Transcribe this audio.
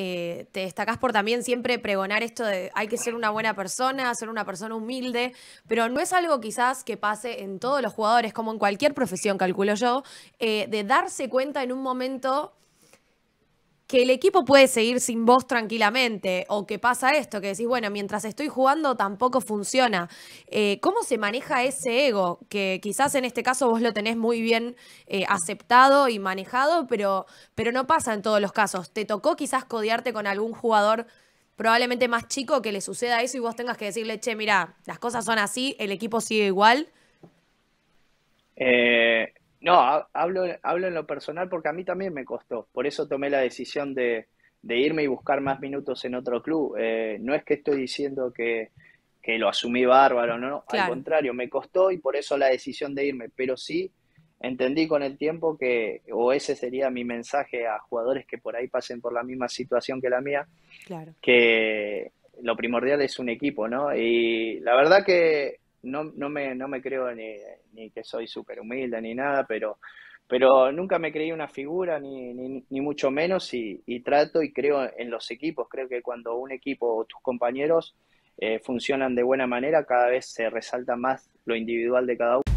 Eh, te destacás por también siempre pregonar esto de hay que ser una buena persona, ser una persona humilde, pero no es algo quizás que pase en todos los jugadores, como en cualquier profesión, calculo yo, eh, de darse cuenta en un momento que el equipo puede seguir sin vos tranquilamente o que pasa esto, que decís, bueno, mientras estoy jugando tampoco funciona. Eh, ¿Cómo se maneja ese ego? Que quizás en este caso vos lo tenés muy bien eh, aceptado y manejado, pero, pero no pasa en todos los casos. ¿Te tocó quizás codearte con algún jugador? probablemente más chico que le suceda eso y vos tengas que decirle, che, mira, las cosas son así, el equipo sigue igual. Eh, no, hablo, hablo en lo personal porque a mí también me costó. Por eso tomé la decisión de, irme y buscar más minutos en otro club. Eh, no es que estoy diciendo que, lo asumí bárbaro, no, al contrario, me costó y por eso la decisión de irme, pero sí entendí con el tiempo que, o ese sería mi mensaje a jugadores que por ahí pasen por la misma situación que la mía, claro. que lo primordial es un equipo, ¿no? Y la verdad que no, no, me, no me creo ni, ni que soy súper humilde ni nada, pero, pero nunca me creí una figura, ni, ni, ni mucho menos, y, y, trato y creo en los equipos. Creo que cuando un equipo o tus compañeros eh, funcionan de buena manera, cada vez se resalta más lo individual de cada uno.